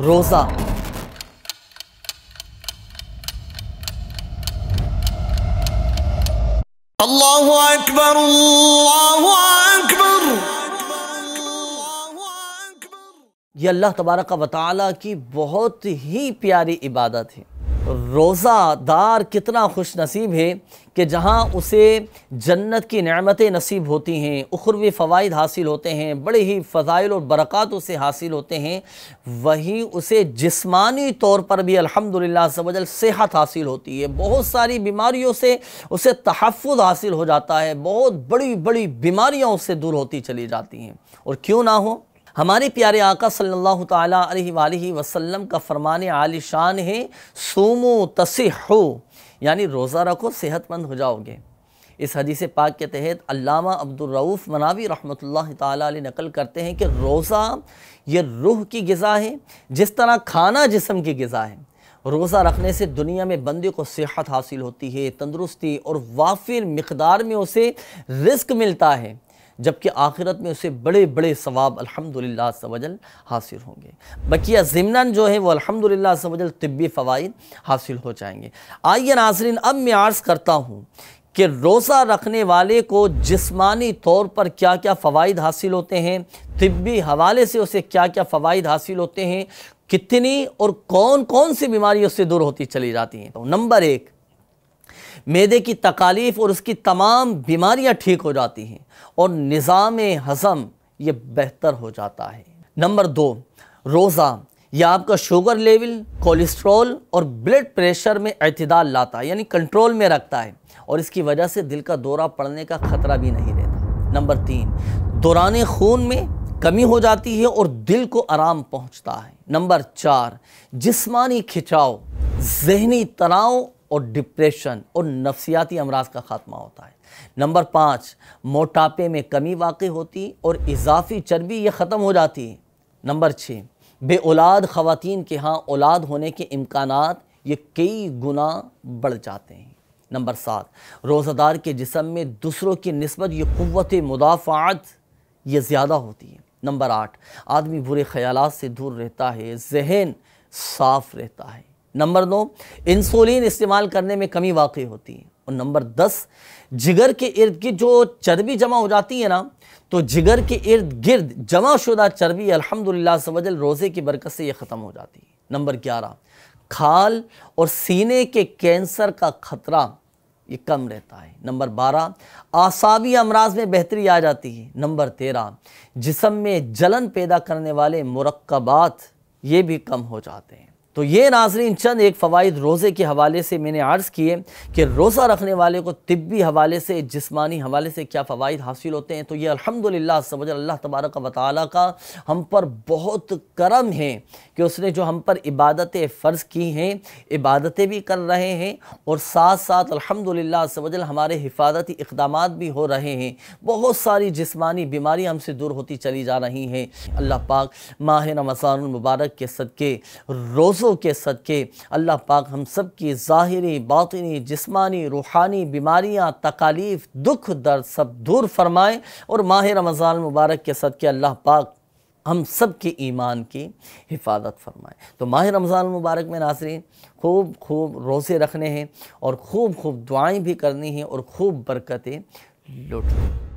रोजा अल्लाह अकबर अल्लाह अकबर ये अल्लाह तबारक वाली की बहुत ही प्यारी इबादत है रोज़ादार कितना खुश नसीब है कि जहाँ उसे जन्नत की नमतें नसीब होती हैं उखरवी फ़वाद हासिल होते हैं बड़े ही फ़जाइल और बरक़ात उसे हासिल होते हैं वहीं उसे जिस्मानी तौर पर भी अलहमदिल्लाजल सेहत हासिल होती है बहुत सारी बीमारियों से उसे तहफ़ हासिल हो जाता है बहुत बड़ी बड़ी बीमारियाँ उससे दूर होती चली जाती हैं और क्यों ना हो हमारे प्यारे आका सल्लल्लाहु अलैहि वसल्लम का फरमान आलिशान है सोमो तसहो यानी रोज़ा रखो सेहतमंद हो जाओगे इस हदीस पाक के तहत अल्लामा अब्दुलरऊफ़ मनावी रहमत ताला नकल करते हैं कि रोज़ा ये रूह की गज़ा है जिस तरह खाना जिसम की गज़ा है रोज़ा रखने से दुनिया में बंदे को सेहत हासिल होती है तंदरुस्ती और वाफिर मकदार में उसे रिस्क मिलता है जबकि आखिरत में उसे बड़े बड़े सवाब अल्हम्दुलिल्लाह सवजल हासिल होंगे बकिया ज़मनन जो है वो अल्हम्दुलिल्लाह सवजल तिब्बी फ़वाद हासिल हो जाएंगे आइए नाजरीन अब मैं आर्ज़ करता हूँ कि रोज़ा रखने वाले को जिस्मानी तौर पर क्या क्या फ़वाद हासिल होते हैं तिब्बी हवाले से उसे क्या क्या फ़वाद हासिल होते हैं कितनी और कौन कौन सी बीमारियों से दूर होती चली जाती हैं तो नंबर एक मैदे की तकालीफ़ और उसकी तमाम बीमारियाँ ठीक हो जाती हैं और निज़ाम हज़म ये बेहतर हो जाता है नंबर दो रोज़ा यह आपका शुगर लेवल कोलेस्ट्रॉल और ब्लड प्रेशर में अतदाल लाता है यानी कंट्रोल में रखता है और इसकी वजह से दिल का दौरा पड़ने का ख़तरा भी नहीं रहता नंबर तीन दौरान खून में कमी हो जाती है और दिल को आराम पहुंचता है नंबर चार जिस्मानी खिंचाव जहनी तनाव और डिप्रेशन और नफसियाती अमराज का खात्मा होता है नंबर पाँच मोटापे में कमी वाक़ होती और इजाफी चर्बी ये ख़त्म हो जाती नंबर छः बे औलाद ख़वान के यहाँ औलाद होने के इम्कान ये कई गुना बढ़ जाते हैं नंबर सात रोज़ादार के जिसम में दूसरों की नस्बत ये क़वत मुदाफ़ात ये ज़्यादा होती है नंबर आठ आदमी बुरे ख्याल से दूर रहता है जहन साफ़ रहता है नंबर दो इंसुलिन इस्तेमाल करने में कमी वाकई होती है और नंबर दस जिगर के इर्द गिर्द जो चर्बी जमा हो जाती है ना तो जिगर के इर्द गिर्द जमा शुदा चर्बी अल्हम्दुलिल्लाह सवजल रोज़े की बरकत से ये ख़त्म हो जाती है नंबर ग्यारह खाल और सीने के कैंसर का ख़तरा ये कम रहता है नंबर बारह आसाबी अमराज में बेहतरी आ जाती है नंबर तेरह जिसम में जलन पैदा करने वाले मरकबात ये भी कम हो जाते हैं तो ये नाजरीन चंद एक फ़वाद रोज़े के हवाले से मैंने अर्ज़ किए कि रोज़ा रखने वाले को तिब्बी हवाले से जिसमानी हवाले से क्या फ़वाद हासिल होते हैं तो ये अलहमदिल्ला सब अल्लाह तबारक व ताली का हम पर बहुत करम है कि उसने जो हम पर इबादतें फ़र्ज़ की हैं इबादतें भी कर रहे हैं और साथ साथ अलहमदिल्ला समझ हमारे हिफाजती इकदाम भी हो रहे हैं बहुत सारी जिसमानी बीमारी हमसे दूर होती चली जा रही हैं अल्लाह पाक माह रमज़ान मुबारक के सदक़े रोज़ मर्ज़ों के सदक़े अल्लाह पाक हम सब की ज़ाहरी बातनी जिस्मानी रूहानी बीमारियाँ तकालीफ़ दुख दर्द सब दूर फरमाएँ और माह रमज़ान मुबारक के सदक़े अल्लाह पाक हम सब के ईमान की हिफाजत फरमाएँ तो माह रमज़ान मुबारक में नाजरीन खूब खूब रोज़े रखने हैं और खूब खूब दुआएँ भी करनी हैं और खूब बरकतें लुटनी